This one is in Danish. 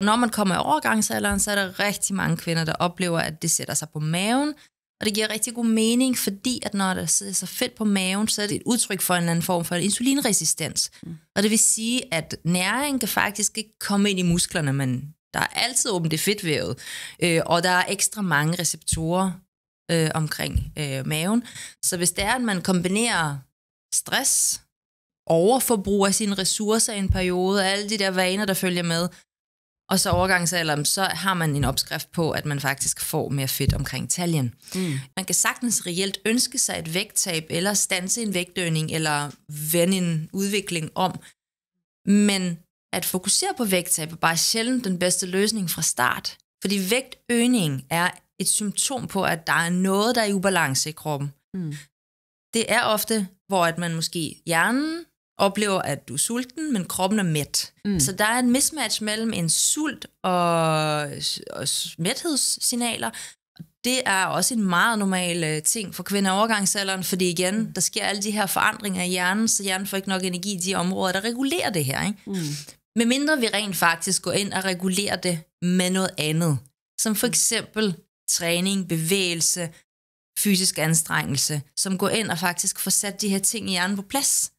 Når man kommer i overgangsalderen, så er der rigtig mange kvinder, der oplever, at det sætter sig på maven, og det giver rigtig god mening, fordi at når der sidder så fedt på maven, så er det et udtryk for en eller anden form for insulinresistens. Mm. Og det vil sige, at næringen kan faktisk ikke komme ind i musklerne, men der er altid åbent det fedtvævet, øh, og der er ekstra mange receptorer øh, omkring øh, maven. Så hvis det er, at man kombinerer stress, overforbrug af sine ressourcer i en periode, og alle de der vaner, der følger med, og så overgangsalderen, så har man en opskrift på, at man faktisk får mere fedt omkring taljen. Mm. Man kan sagtens reelt ønske sig et vægttab, eller stanse en vægtøgning, eller vende en udvikling om. Men at fokusere på vægttab er bare sjældent den bedste løsning fra start. Fordi vægtøgning er et symptom på, at der er noget, der er i ubalance i kroppen. Mm. Det er ofte, hvor at man måske hjernen oplever, at du er sulten, men kroppen er mæt. Mm. Så der er en mismatch mellem en sult og, og mæthedssignaler. Det er også en meget normal øh, ting for kvinder i overgangsalderen, fordi igen, mm. der sker alle de her forandringer i hjernen, så hjernen får ikke nok energi i de områder, der regulerer det her. Ikke? Mm. Med mindre vi rent faktisk går ind og regulerer det med noget andet, som for mm. eksempel træning, bevægelse, fysisk anstrengelse, som går ind og faktisk får sat de her ting i hjernen på plads.